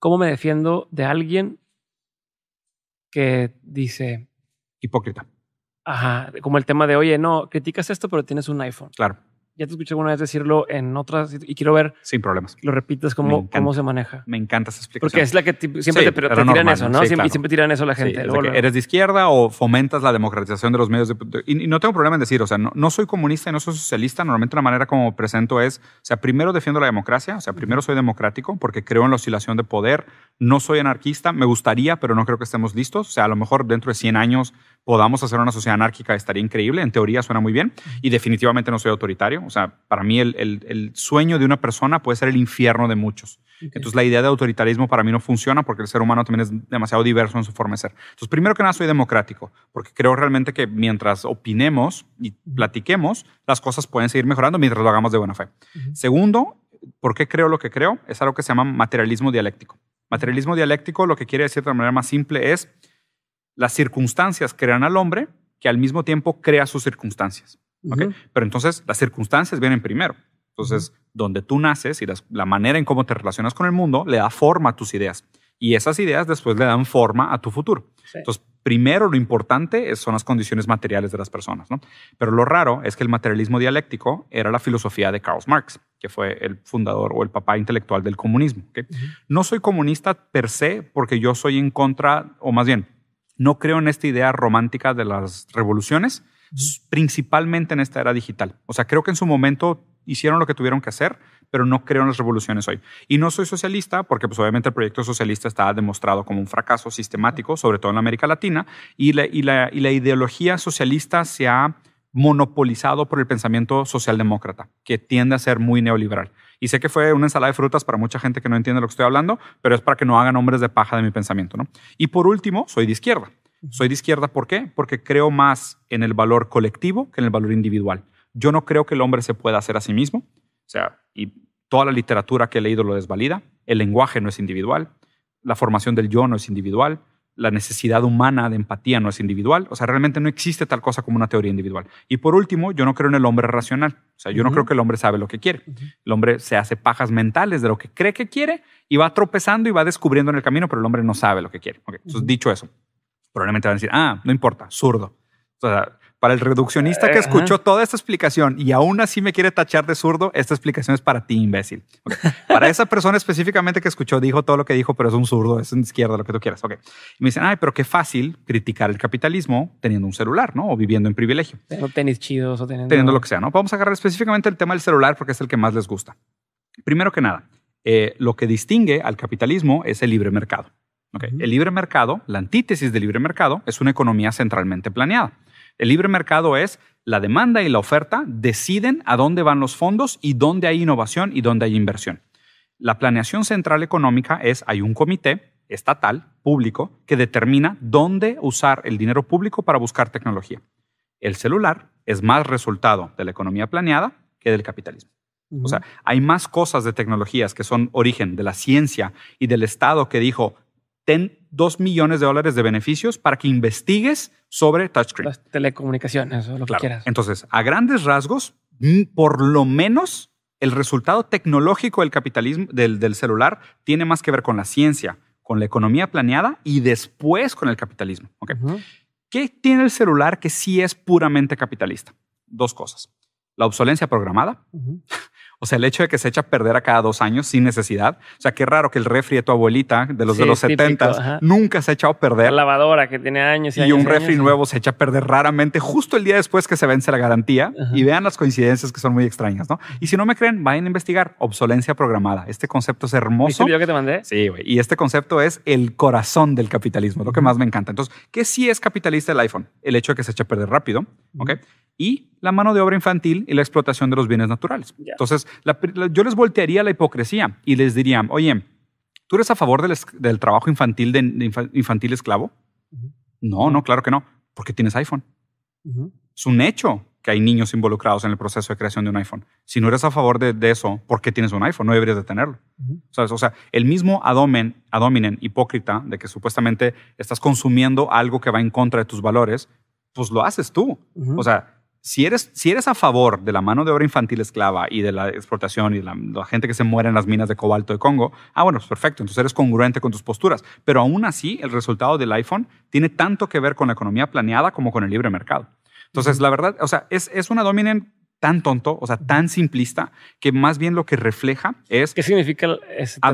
¿Cómo me defiendo de alguien que dice... Hipócrita. Ajá, como el tema de, oye, no, criticas esto, pero tienes un iPhone. Claro ya te escuché alguna vez decirlo en otras y quiero ver. Sin problemas. Lo repites cómo, se maneja. Me encanta esa explicación. Porque es la que siempre te, tiran eso, ¿no? y siempre tiran eso la gente. eres de izquierda o fomentas la democratización de los medios. De, y, no tengo problema en decir, o sea, no, no soy comunista y no soy socialista. Normalmente la manera como presento es, o sea, primero defiendo la democracia, o sea, primero soy democrático porque creo en la oscilación de poder. No soy anarquista, me gustaría, pero no creo que estemos listos. O sea, a lo mejor dentro de 100 años podamos hacer una sociedad anárquica, estaría increíble. En teoría suena muy bien y definitivamente no soy autoritario. O sea, para mí el, sueño de una persona puede ser el infierno de muchos. Entonces la idea de autoritarismo para mí no funciona porque el ser humano también es demasiado diverso en su forma de ser. Entonces primero que nada soy democrático porque creo realmente que mientras opinemos y platiquemos, las cosas pueden seguir mejorando mientras lo hagamos de buena fe. Segundo, ¿por qué creo lo que creo? Es algo que se llama materialismo dialéctico. Materialismo dialéctico lo que quiere decir de manera más simple es las circunstancias crean al hombre que al mismo tiempo crea sus circunstancias. Pero entonces las circunstancias vienen primero. Entonces, donde tú naces y la manera en cómo te relacionas con el mundo le da forma a tus ideas. Y esas ideas después le dan forma a tu futuro. Entonces, primero lo importante son las condiciones materiales de las personas. ¿no? Pero lo raro es que el materialismo dialéctico era la filosofía de Karl Marx, que fue el fundador o el papá intelectual del comunismo. No soy comunista per se porque yo soy en contra, o más bien, no creo en esta idea romántica de las revoluciones, principalmente en esta era digital. O sea, creo que en su momento hicieron lo que tuvieron que hacer, pero no creo en las revoluciones hoy. Y no soy socialista porque pues obviamente el proyecto socialista está demostrado como un fracaso sistemático, sobre todo en América Latina, y la, ideología socialista se ha monopolizado por el pensamiento socialdemócrata, que tiende a ser muy neoliberal. Y sé que fue una ensalada de frutas para mucha gente que no entiende lo que estoy hablando, pero es para que no hagan hombres de paja de mi pensamiento. ¿no? Y por último, soy de izquierda. Soy de izquierda, ¿por qué? Porque creo más en el valor colectivo que en el valor individual. Yo no creo que el hombre se pueda hacer a sí mismo. O sea, y toda la literatura que he leído lo desvalida. El lenguaje no es individual. La formación del yo no es individual. La necesidad humana de empatía no es individual. O sea, realmente no existe tal cosa como una teoría individual. Y por último, yo no creo en el hombre racional. O sea, yo no creo que el hombre sabe lo que quiere. El hombre se hace pajas mentales de lo que cree que quiere y va tropezando y va descubriendo en el camino, pero el hombre no sabe lo que quiere. dicho eso, probablemente van a decir, ah, no importa, zurdo. O sea, para el reduccionista que eh, escuchó toda esta explicación y aún así me quiere tachar de zurdo, esta explicación es para ti, imbécil. Para esa persona específicamente que escuchó, dijo todo lo que dijo, pero es un zurdo, es un izquierda, lo que tú quieras. Okay. Y me dicen, ay, pero qué fácil criticar el capitalismo teniendo un celular, ¿no? O viviendo en privilegio. O tenis chidos o teniendo... Teniendo lo que sea, ¿no? Vamos a agarrar específicamente el tema del celular porque es el que más les gusta. Primero que nada, eh, lo que distingue al capitalismo es el libre mercado. El libre mercado, la antítesis del libre mercado, es una economía centralmente planeada. El libre mercado es la demanda y la oferta deciden a dónde van los fondos y dónde hay innovación y dónde hay inversión. La planeación central económica es, hay un comité estatal, público, que determina dónde usar el dinero público para buscar tecnología. El celular es más resultado de la economía planeada que del capitalismo. O sea, hay más cosas de tecnologías que son origen de la ciencia y del Estado que dijo, ten 2 millones de dólares de beneficios para que investigues sobre touchscreen. Las telecomunicaciones o lo que quieras. Entonces, a grandes rasgos, mm, por lo menos el resultado tecnológico del capitalismo, del, celular, tiene más que ver con la ciencia, con la economía planeada y después con el capitalismo. ¿Qué tiene el celular que sí es puramente capitalista? Dos cosas. La obsolencia programada. O sea, el hecho de que se echa a perder a cada dos años sin necesidad. O sea, qué raro que el refri de tu abuelita de los de los 70 nunca se ha echado a perder. La lavadora que tiene años y, y un refri nuevo se echa a perder raramente justo el día después que se vence la garantía y vean las coincidencias que son muy extrañas, ¿no? Y si no me creen, vayan a investigar obsolencia programada. Este concepto es hermoso. que te mandé? Sí, güey. Y este concepto es el corazón del capitalismo, lo que más me encanta. Entonces, ¿qué sí es capitalista el iPhone? El hecho de que se echa a perder rápido, ¿ok? Y la mano de obra infantil y la explotación de los bienes naturales. Entonces, yo les voltearía la hipocresía y les diría, oye, ¿tú eres a favor del, trabajo infantil, infantil esclavo? No, no, claro que no, porque tienes iPhone. Es un hecho que hay niños involucrados en el proceso de creación de un iPhone. Si no eres a favor de, eso, ¿por qué tienes un iPhone? No deberías de tenerlo. O sea, el mismo adómen adominen hipócrita de que supuestamente estás consumiendo algo que va en contra de tus valores, pues lo haces tú. O sea, si eres, si eres a favor de la mano de obra infantil esclava y de la explotación y de la, gente que se muere en las minas de cobalto de Congo, ah, bueno, pues perfecto, entonces eres congruente con tus posturas. Pero aún así, el resultado del iPhone tiene tanto que ver con la economía planeada como con el libre mercado. Entonces, la verdad, o sea, es, es una tan tonto, o sea, tan simplista, que más bien lo que refleja es... ¿Qué significa ese A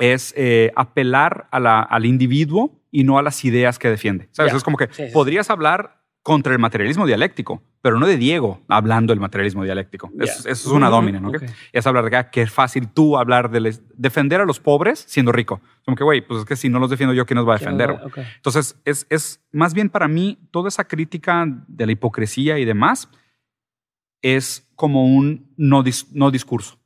es eh, apelar a al individuo y no a las ideas que defiende. ¿Sabes? Es como que podrías hablar contra el materialismo dialéctico, pero no de Diego hablando del materialismo dialéctico. Eso, es una domina, ¿no? Es hablar de ah, que es fácil tú hablar de defender a los pobres siendo rico. Como que, güey, pues es que si no los defiendo yo, ¿quién nos va a defender? Entonces, es, es más bien para mí toda esa crítica de la hipocresía y demás es como un no, no discurso.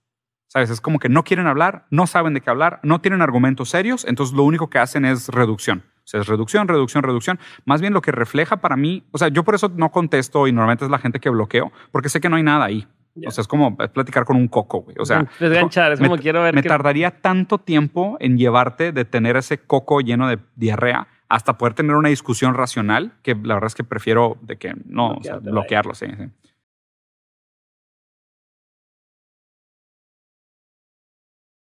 ¿Sabes? Es como que no quieren hablar, no saben de qué hablar, no tienen argumentos serios, entonces lo único que hacen es reducción. O sea, es reducción, reducción, reducción. Más bien lo que refleja para mí, o sea, yo por eso no contesto y normalmente es la gente que bloqueo, porque sé que no hay nada ahí. O sea, es como platicar con un coco, güey. O sea, mm, me, quiero ver. Me tardaría tanto tiempo en llevarte de tener ese coco lleno de diarrea hasta poder tener una discusión racional que la verdad es que prefiero de que no, o sea, bloquearlo sí, sí.